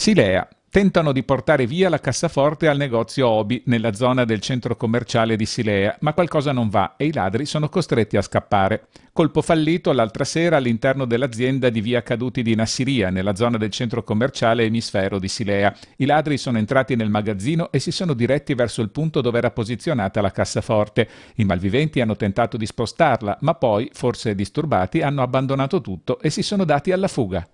Silea tentano di portare via la cassaforte al negozio Obi nella zona del centro commerciale di Silea, ma qualcosa non va e i ladri sono costretti a scappare. Colpo fallito l'altra sera all'interno dell'azienda di Via Caduti di Nassiria, nella zona del centro commerciale Emisfero di Silea. I ladri sono entrati nel magazzino e si sono diretti verso il punto dove era posizionata la cassaforte. I malviventi hanno tentato di spostarla, ma poi, forse disturbati, hanno abbandonato tutto e si sono dati alla fuga.